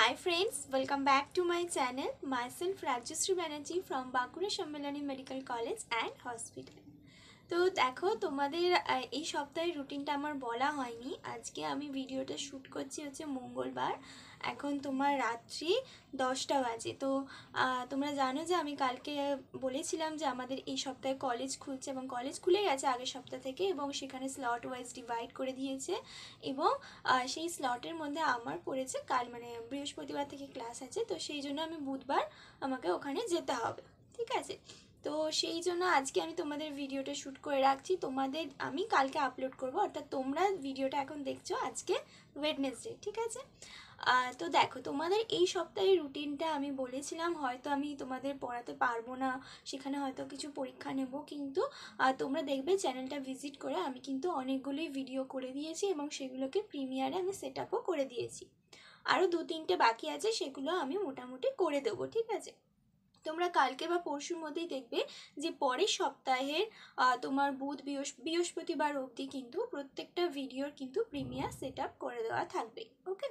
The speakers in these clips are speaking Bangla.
hi friends welcome back to my channel my self Rajshri Banerjee from Bankura সম্মেলনী medical college and hospital তো দেখো তোমাদের এই সপ্তাহের রুটিনটা আমার বলা হয়নি আজকে আমি ভিডিওটা শ্যুট করছি হচ্ছে মঙ্গলবার এখন তোমার রাত্রি দশটা বাজে তো তোমরা জানো যে আমি কালকে বলেছিলাম যে আমাদের এই সপ্তাহে কলেজ খুলছে এবং কলেজ খুলে গেছে আগের সপ্তাহ থেকে এবং সেখানে স্লট ওয়াইজ ডিভাইড করে দিয়েছে এবং সেই স্লটের মধ্যে আমার পড়েছে কাল মানে বৃহস্পতিবার থেকে ক্লাস আছে তো সেই জন্য আমি বুধবার আমাকে ওখানে যেতে হবে ঠিক আছে তো সেই জন্য আজকে আমি তোমাদের ভিডিওটা শ্যুট করে রাখছি তোমাদের আমি কালকে আপলোড করব অর্থাৎ তোমরা ভিডিওটা এখন দেখছো আজকে ওয়েডনেসডে ঠিক আছে তো দেখো তোমাদের এই সপ্তাহে রুটিনটা আমি বলেছিলাম হয়তো আমি তোমাদের পড়াতে পারবো না সেখানে হয়তো কিছু পরীক্ষা নেব কিন্তু তোমরা দেখবে চ্যানেলটা ভিজিট করে আমি কিন্তু অনেকগুলোই ভিডিও করে দিয়েছি এবং সেগুলোকে প্রিমিয়ারে আমি সেট করে দিয়েছি আরও দু তিনটে বাকি আছে সেগুলো আমি মোটামুটি করে দেবো ঠিক আছে তোমরা কালকে বা পরশুর মধ্যেই দেখবে যে পরের সপ্তাহের তোমার বুধ বৃহস্পতিবার অবধি কিন্তু প্রত্যেকটা ভিডিওর কিন্তু প্রিমিয়ার সেট করে দেওয়া থাকবে ওকে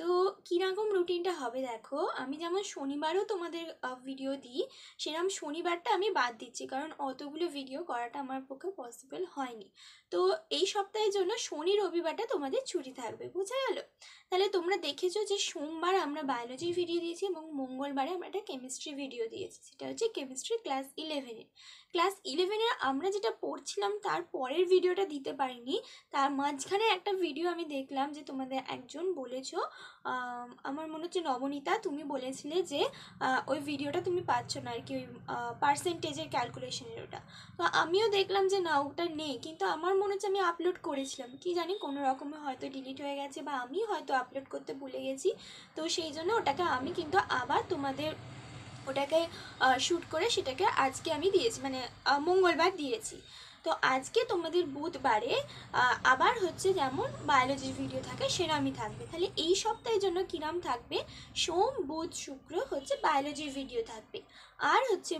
তো কীরকম রুটিনটা হবে দেখো আমি যেমন শনিবারও তোমাদের ভিডিও দিই সেরকম শনিবারটা আমি বাদ দিচ্ছি কারণ অতগুলো ভিডিও করাটা আমার পক্ষে পসিবল হয়নি তো এই সপ্তাহের জন্য শনি রবিবারটা তোমাদের ছুটি থাকবে বোঝা গেল তাহলে তোমরা দেখেছো যে সোমবার আমরা বায়োলজির ভিডিও দিয়েছি এবং মঙ্গলবারে আমরা একটা কেমিস্ট্রি ভিডিও দিয়েছি সেটা হচ্ছে কেমিস্ট্রি ক্লাস ইলেভেনের ক্লাস ইলেভেনে আমরা যেটা পড়ছিলাম তার পরের ভিডিওটা দিতে পারিনি তার মাঝখানে একটা ভিডিও আমি দেখলাম যে তোমাদের একজন বলেছে বলেছো আমার মনে হচ্ছে নবনীতা তুমি বলেছিলে যে ওই ভিডিওটা তুমি পাচ্ছ না আর কি ওই পার্সেন্টেজের ক্যালকুলেশনের ওটা তো আমিও দেখলাম যে না ওটা নেই কিন্তু আমার মনে হচ্ছে আমি আপলোড করেছিলাম কি জানি কোনো রকমে হয়তো ডিলিট হয়ে গেছে বা আমি হয়তো আপলোড করতে ভুলে গেছি তো সেই জন্য ওটাকে আমি কিন্তু আবার তোমাদের ওটাকে শ্যুট করে সেটাকে আজকে আমি দিয়েছি মানে মঙ্গলবার দিয়েছি তো আজকে তোমাদের বুধবারে আবার হচ্ছে যেমন বায়োলজির ভিডিও থাকে সেরামই থাকবে তাহলে এই সপ্তাহের জন্য কিরাম থাকবে সোম বুধ শুক্র হচ্ছে বায়োলজির ভিডিও থাকবে আর হচ্ছে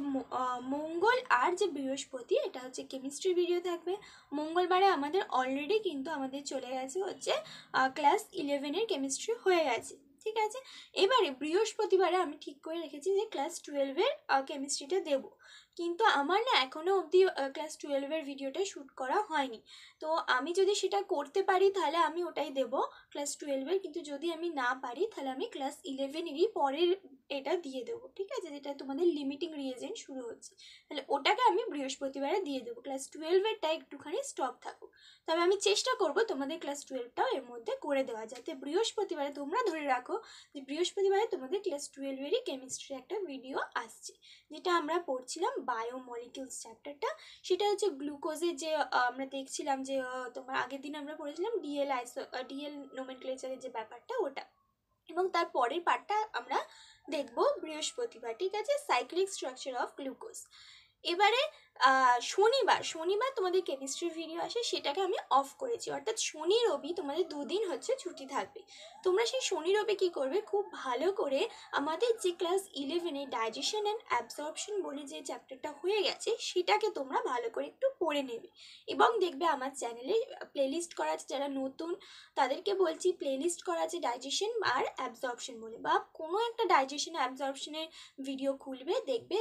মঙ্গল আর যে বৃহস্পতি এটা হচ্ছে কেমিস্ট্রি ভিডিও থাকবে মঙ্গলবারে আমাদের অলরেডি কিন্তু আমাদের চলে গেছে হচ্ছে ক্লাস ইলেভেনের কেমিস্ট্রি হয়ে গেছে ঠিক আছে এবারে বৃহস্পতিবারে আমি ঠিক করে রেখেছি যে ক্লাস টুয়েলভের কেমিস্ট্রিটা দেব কিন্তু আমার না এখনও অবধি ক্লাস টুয়েলভের ভিডিওটা শ্যুট করা হয়নি তো আমি যদি সেটা করতে পারি তাহলে আমি ওটাই দেব ক্লাস টুয়েলভের কিন্তু যদি আমি না পারি তাহলে আমি ক্লাস ইলেভেনেরই পরের এটা দিয়ে দেবো ঠিক আছে যেটা তোমাদের লিমিটিং রিয়েজেন্ট শুরু হচ্ছে তাহলে ওটাকে আমি বৃহস্পতিবারে দিয়ে দেবো ক্লাস টুয়েলভেরটা একটুখানি স্টপ থাকুক তবে আমি চেষ্টা করব তোমাদের ক্লাস টুয়েলভটাও এর মধ্যে করে দেওয়া যাতে বৃহস্পতিবারে তোমরা ধরে রাখো যে বৃহস্পতিবারে তোমাদের ক্লাস টুয়েলভেরই কেমিস্ট্রির একটা ভিডিও আসছে যেটা আমরা পড়ছিলাম বায়ো মলিকিউলস চ্যাপ্টারটা সেটা হচ্ছে গ্লুকোজের যে আমরা দেখছিলাম যে তোমার আগের দিন আমরা পড়েছিলাম ডিএল আইসো ডিএল নোমেনক্লেচারের যে ব্যাপারটা ওটা এবং তার পরের পার্টটা আমরা দেখব বৃহস্পতিবার ঠিক আছে সাইক্লিক স্ট্রাকচার অফ গ্লুকোজ এবারে শনিবার শনিবার তোমাদের কেমিস্ট্রির ভিডিও আসে সেটাকে আমি অফ করেছি অর্থাৎ শনি রবি তোমাদের দুদিন হচ্ছে ছুটি থাকবে তোমরা সেই শনি রবি কী করবে খুব ভালো করে আমাদের যে ক্লাস ইলেভেনে ডাইজেশন অ্যান্ড অ্যাবজর্বশন বলে যে চ্যাপ্টারটা হয়ে গেছে সেটাকে তোমরা ভালো করে একটু পড়ে নেবে এবং দেখবে আমার চ্যানেলে প্লেলিস্ট করা আছে যারা নতুন তাদেরকে বলছি প্লেলিস্ট করা আছে ডাইজেশন আর অ্যাবজর্বশন বলে বা কোনো একটা ডাইজেশন অ্যাবজর্বশনের ভিডিও খুলবে দেখবে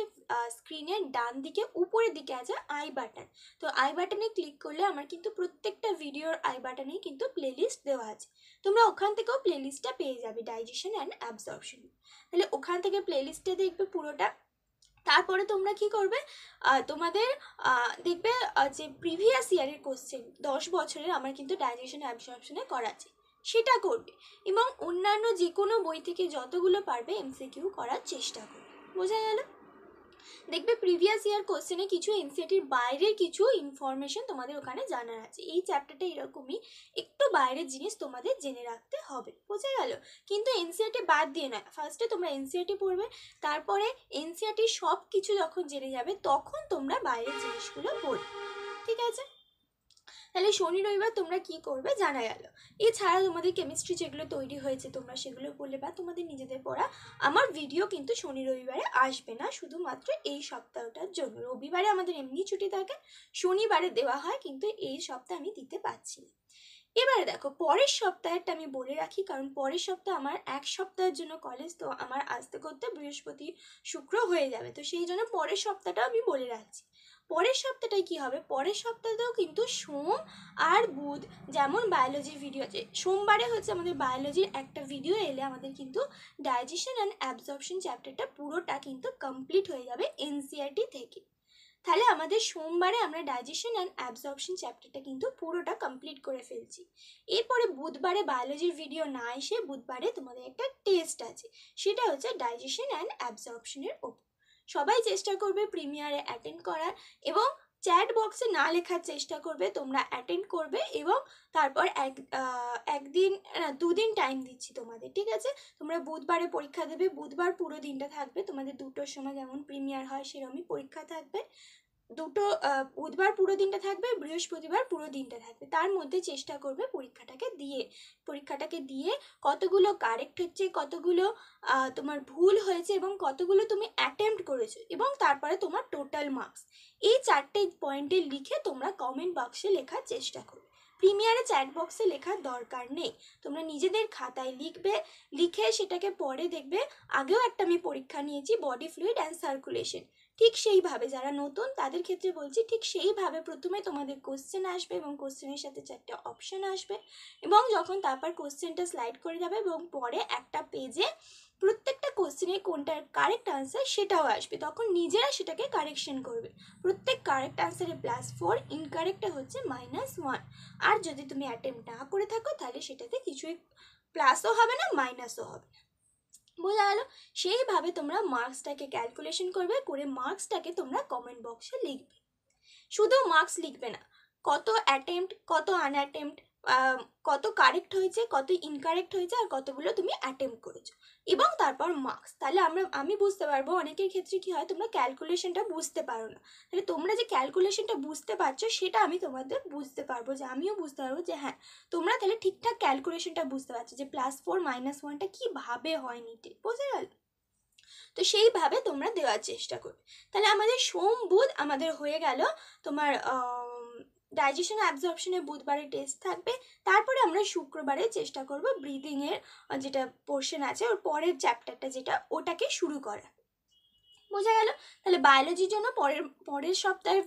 স্ক্রিনের ডান দিকে উপরের দিকে থেকে আছে আই বাটন তো আই বাটনে ক্লিক করলে আমার কিন্তু প্রত্যেকটা ভিডিওর আই বাটনে কিন্তু প্লেলিস্ট দেওয়া আছে তোমরা ওখান থেকেও প্লেলিস্টটা পেয়ে যাবে ডাইজেশন অ্যান্ড অ্যাবজর্পশন তাহলে ওখান থেকে প্লেলিস্টে দেখবে পুরোটা তারপরে তোমরা কি করবে তোমাদের দেখবে যে প্রিভিয়াস ইয়ারের কোশ্চেন দশ বছরের আমার কিন্তু ডাইজেশন অ্যাবজর্পশনে করা আছে সেটা করবে এবং অন্যান্য যে কোনো বই থেকে যতগুলো পারবে এমসিকিউ করার চেষ্টা করবে বোঝা গেল দেখবে প্রিভিয়াস ইয়ার কোশ্চেনে কিছু এনসিআরটির বাইরের কিছু ইনফরমেশন তোমাদের ওখানে জানার আছে এই চ্যাপ্টারটা এরকমই একটু বাইরের জিনিস তোমাদের জেনে রাখতে হবে বোঝা গেল কিন্তু এনসিআরটি বাদ দিয়ে নয় ফার্স্টে তোমরা এনসিআরটি পড়বে তারপরে এনসিআরটি সব কিছু যখন জেনে যাবে তখন তোমরা বাইরের জিনিসগুলো পড়বে ঠিক আছে তাহলে শনি রবিবার তোমরা কি করবে জানা গেল এছাড়া তোমাদের কেমিস্ট্রি যেগুলো তৈরি হয়েছে তোমরা সেগুলো পড়লে বা তোমাদের নিজেদের পড়া আমার ভিডিও কিন্তু শনি রবিবারে আসবে না শুধুমাত্র এই সপ্তাহটার জন্য রবিবারে আমাদের এমনি ছুটি থাকে শনিবারে দেওয়া হয় কিন্তু এই সপ্তাহে আমি দিতে পারছি না এবারে দেখো পরের সপ্তাহেরটা আমি বলে রাখি কারণ পরের সপ্তাহ আমার এক সপ্তাহের জন্য কলেজ তো আমার আসতে করতে বৃহস্পতি শুক্র হয়ে যাবে তো সেই জন্য পরের সপ্তাহটা আমি বলে রাখছি পরের সপ্তাহটায় কী হবে পরের সপ্তাহতেও কিন্তু সোম আর বুধ যেমন বায়োলজির ভিডিও আছে সোমবারে হচ্ছে আমাদের বায়োলজির একটা ভিডিও এলে আমাদের কিন্তু ডাইজেশন অ্যান্ড অ্যাবজর্পশন চ্যাপ্টারটা পুরোটা কিন্তু কমপ্লিট হয়ে যাবে এনসিআরটি e থেকে তাহলে আমাদের সোমবারে আমরা ডাইজেশন অ্যান্ড অ্যাবজর্পশন চ্যাপ্টারটা কিন্তু পুরোটা কমপ্লিট করে ফেলছি এরপরে বুধবারে বায়োলজির ভিডিও না এসে বুধবারে তোমাদের একটা টেস্ট আছে সেটা হচ্ছে ডাইজেশন অ্যান্ড অ্যাবজর্পশনের ওপর সবাই চেষ্টা করবে প্রিমিয়ারে অ্যাটেন্ড করার এবং চ্যাট বক্সে না লেখার চেষ্টা করবে তোমরা অ্যাটেন্ড করবে এবং তারপর এক একদিন দুদিন টাইম দিচ্ছি তোমাদের ঠিক আছে তোমরা বুধবারে পরীক্ষা দেবে বুধবার পুরো দিনটা থাকবে তোমাদের দুটোর সময় যেমন প্রিমিয়ার হয় সেরমই পরীক্ষা থাকবে দুটো বুধবার পুরো দিনটা থাকবে বৃহস্পতিবার পুরো দিনটা থাকবে তার মধ্যে চেষ্টা করবে পরীক্ষাটাকে দিয়ে পরীক্ষাটাকে দিয়ে কতগুলো কারেক্ট হচ্ছে কতগুলো তোমার ভুল হয়েছে এবং কতগুলো তুমি অ্যাটেম্প্ট করেছো এবং তারপরে তোমার টোটাল মার্কস এই চারটে পয়েন্টে লিখে তোমরা কমেন্ট বক্সে লেখার চেষ্টা করবে প্রিমিয়ারে চ্যাট বক্সে লেখার দরকার নেই তোমরা নিজেদের খাতায় লিখবে লিখে সেটাকে পরে দেখবে আগেও একটা আমি পরীক্ষা নিয়েছি বডি ফ্লুইড অ্যান্ড সার্কুলেশন ঠিক সেইভাবে যারা নতুন তাদের ক্ষেত্রে বলছি ঠিক সেইভাবে প্রথমে তোমাদের কোশ্চেন আসবে এবং কোশ্চেনের সাথে চারটে অপশান আসবে এবং যখন তারপর কোশ্চেনটা স্লাইড করে যাবে এবং পরে একটা পেজে প্রত্যেকটা কোশ্চেনের কোনটার কারেক্ট আনসার সেটাও আসবে তখন নিজেরা সেটাকে কারেকশন করবে প্রত্যেক কারেক্ট আনসারে প্লাস ফোর ইনকারেক্টটা হচ্ছে মাইনাস ওয়ান আর যদি তুমি অ্যাটেম্প না করে থাকো তাহলে সেটাতে কিছুই প্লাসও হবে না মাইনাসও হবে বোঝা গেল সেইভাবে তোমরা মার্কসটাকে ক্যালকুলেশন করবে করে মার্কসটাকে তোমরা কমেন্ট বক্সে লিখবে শুধু মার্কস লিখবে না কত অ্যাটেম্পট কত আনঅ্যাটেম্পট কত কারেক্ট হয়েছে কত ইনকারেক্ট হয়েছে আর কতগুলো তুমি অ্যাটেম্পট করেছো এবং তারপর মার্কস তাহলে আমরা আমি বুঝতে পারবো অনেকের ক্ষেত্রে কী হয় তোমরা ক্যালকুলেশনটা বুঝতে পারো না তাহলে তোমরা যে ক্যালকুলেশনটা বুঝতে পারছো সেটা আমি তোমাদের বুঝতে পারবো যে আমিও বুঝতে পারবো যে হ্যাঁ তোমরা তাহলে ঠিকঠাক ক্যালকুলেশনটা বুঝতে পারছো যে প্লাস ফোর মাইনাস ওয়ানটা কীভাবে হয় নিটে বোঝা গেল তো সেইভাবে তোমরা দেওয়ার চেষ্টা করবে তাহলে আমাদের সোম বুধ আমাদের হয়ে গেল তোমার ডাইজেশন অ্যাবজর্পশনের বুধবারে টেস্ট থাকবে তারপরে আমরা শুক্রবারে চেষ্টা করব ব্রিদিংয়ের যেটা পোর্শন আছে ওর পরের চ্যাপ্টারটা যেটা ওটাকে শুরু করা বোঝা গেল তাহলে বায়োলজির জন্য পরের পরের সপ্তাহের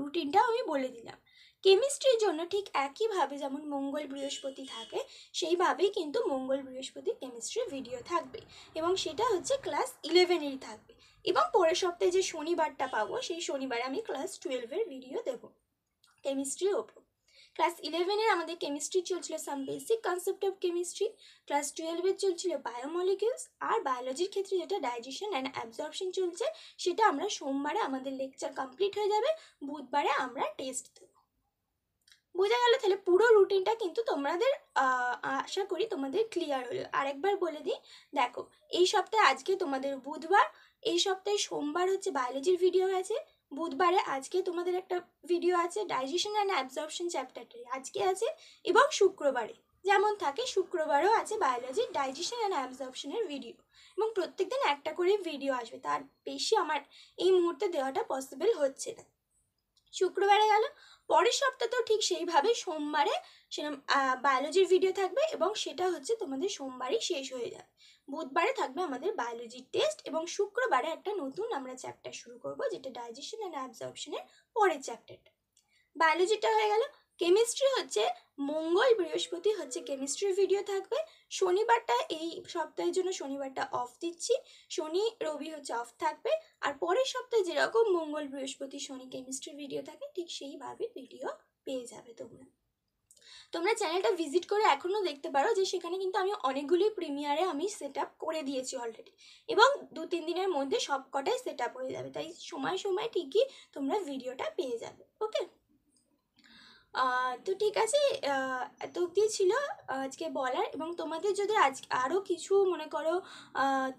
রুটিনটা আমি বলে দিলাম কেমিস্ট্রির জন্য ঠিক একইভাবে যেমন মঙ্গল বৃহস্পতি থাকে সেইভাবেই কিন্তু মঙ্গল বৃহস্পতি কেমিস্ট্রির ভিডিও থাকবে এবং সেটা হচ্ছে ক্লাস ইলেভেনেরই থাকবে এবং পরের সপ্তাহে যে শনিবারটা পাবো সেই শনিবারে আমি ক্লাস টুয়েলভের ভিডিও দেবো কেমিস্ট্রির ওপর ক্লাস ইলেভেনের আমাদের কেমিস্ট্রি চলছিল some basic concept of chemistry class টুয়েলভের চলছিল বায়োমলিকিউলস আর বায়োলজির ক্ষেত্রে যেটা ডাইজেশন অ্যান্ড অ্যাবজর্বশন চলছে সেটা আমরা সোমবারে আমাদের লেকচার কমপ্লিট হয়ে যাবে বুধবারে আমরা টেস্ট দেবো বোঝা গেল তাহলে পুরো রুটিনটা কিন্তু তোমাদের আশা করি তোমাদের ক্লিয়ার হলো আরেকবার বলে দিই দেখো এই সপ্তাহে আজকে তোমাদের বুধবার এই সপ্তাহে সোমবার হচ্ছে বায়োলজির ভিডিও গেছে বুধবারে আজকে তোমাদের একটা ভিডিও আছে ডাইজেশন অ্যান্ড অ্যাবজর্পশন চ্যাপ্টারটি আজকে আছে এবং শুক্রবারে যেমন থাকে শুক্রবারও আছে বায়োলজির ডাইজেশন অ্যান্ড অ্যাবজর্পশনের ভিডিও এবং প্রত্যেক দিন একটা করে ভিডিও আসবে তার বেশি আমার এই মুহূর্তে দেওয়াটা পসিবল হচ্ছে না শুক্রবারে গেল পরের সপ্তাহ তো ঠিক সেইভাবে সোমবারে সেরকম বায়োলজির ভিডিও থাকবে এবং সেটা হচ্ছে তোমাদের সোমবারই শেষ হয়ে যাবে বুধবারে থাকবে আমাদের বায়োলজির টেস্ট এবং শুক্রবারে একটা নতুন আমরা চ্যাপ্টার শুরু করব যেটা ডাইজেশন অ্যান্ড অ্যাবজর্পশনের পরের চ্যাপ্টারটা বায়োলজিটা হয়ে গেল কেমিস্ট্রি হচ্ছে মঙ্গল বৃহস্পতি হচ্ছে কেমিস্ট্রির ভিডিও থাকবে শনিবারটা এই সপ্তাহের জন্য শনিবারটা অফ দিচ্ছি শনি রবি হচ্ছে অফ থাকবে আর পরের সপ্তাহে যেরকম মঙ্গল বৃহস্পতি শনি কেমিস্ট্রির ভিডিও থাকে ঠিক সেইভাবে ভিডিও পেয়ে যাবে তোমরা তোমরা চ্যানেলটা ভিজিট করে এখনও দেখতে পারো যে সেখানে কিন্তু আমি অনেকগুলি প্রিমিয়ারে আমি সেট করে দিয়েছি অলরেডি এবং দু তিন দিনের মধ্যে সব কটাই সেট হয়ে যাবে তাই সময় সময় ঠিকই তোমরা ভিডিওটা পেয়ে যাবে ওকে তো ঠিক আছে এত অব্দি ছিল আজকে বলার এবং তোমাদের যদি আজ আরও কিছু মনে করো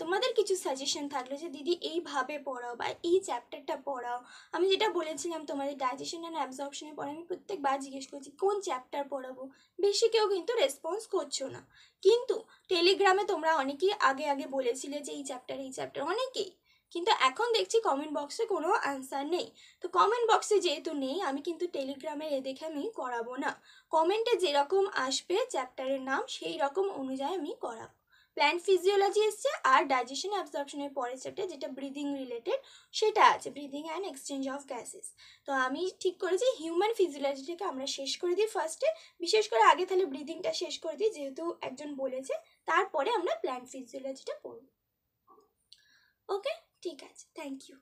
তোমাদের কিছু সাজেশন থাকলো যে দিদি এইভাবে পড়াও বা এই চ্যাপ্টারটা পড়াও আমি যেটা বলেছিলাম তোমাদের ডাইজেশন অ্যান্ড অ্যাবজর্পশনে পড়ে আমি প্রত্যেকবার জিজ্ঞেস করছি কোন চ্যাপ্টার পড়াবো বেশি কেউ কিন্তু রেসপন্স করছো না কিন্তু টেলিগ্রামে তোমরা অনেকেই আগে আগে বলেছিলে যে এই চ্যাপ্টার এই চ্যাপ্টার অনেকেই কিন্তু এখন দেখছি কমেন্ট বক্সে কোনো অ্যান্সার নেই তো কমেন্ট বক্সে যেহেতু নেই আমি কিন্তু টেলিগ্রামে এ দেখে আমি করাবো না কমেন্টে যেরকম আসবে চ্যাপ্টারের নাম সেই রকম অনুযায়ী আমি করাবো প্ল্যান্ট ফিজিওলজি এসছে আর ডাইজেশন অ্যাবজর্পশনের পরের চ্যাপ্টার যেটা ব্রিদিং রিলেটেড সেটা আছে breathing and exchange of gases তো আমি ঠিক করেছি হিউম্যান ফিজিওলজিটাকে আমরা শেষ করে দিই ফার্স্টে বিশেষ করে আগে তাহলে ব্রিদিংটা শেষ করে দিই যেহেতু একজন বলেছে তারপরে আমরা প্ল্যান্ট ফিজিওলজিটা পড়ব ওকে ঠিক আছে থ্যাংক ইউ